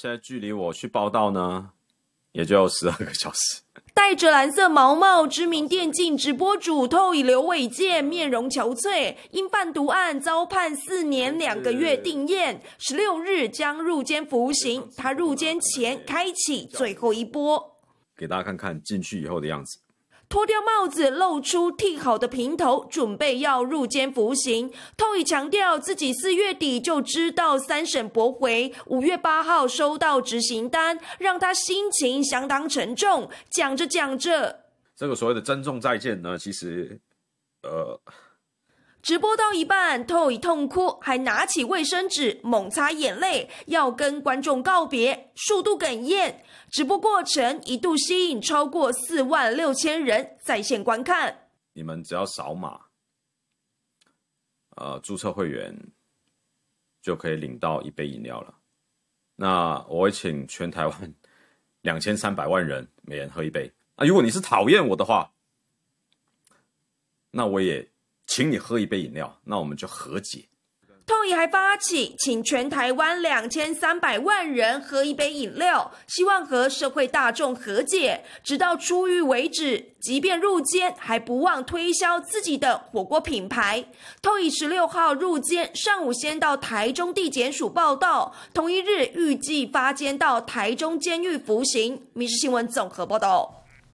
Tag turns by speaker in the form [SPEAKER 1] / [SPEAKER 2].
[SPEAKER 1] 现在距离我去报道呢，也就十二个小时。
[SPEAKER 2] 戴着蓝色毛帽，知名电竞直播主透以刘伟健面容憔悴，因贩毒案遭判四年两个月定验十六日将入监服刑。他入监前开启最后一波，
[SPEAKER 1] 给大家看看进去以后的样子。
[SPEAKER 2] 脱掉帽子，露出剃好的平头，准备要入监服刑。透宇强调，自己四月底就知道三审驳回，五月八号收到执行单，让他心情相当沉重。讲着讲着，
[SPEAKER 1] 这个所谓的珍重再见呢，其实。
[SPEAKER 2] 直播到一半，Toy 痛哭，还拿起卫生纸猛擦眼泪，要跟观众告别，数度哽咽。直播过程一度吸引超过四万六千人在线观看。
[SPEAKER 1] 你们只要扫码，呃，注册会员，就可以领到一杯饮料了。那我会请全台湾两千三百万人每人喝一杯啊！如果你是讨厌我的话，那我也。请你喝一杯饮料，那我们就和解。
[SPEAKER 2] 透易还发起请全台湾两千三百万人喝一杯饮料，希望和社会大众和解，直到出狱为止。即便入监，还不忘推销自己的火锅品牌。透易十六号入监，上午先到台中地检署报到，同一日预计发监到台中监狱服刑。民事新闻综合报道。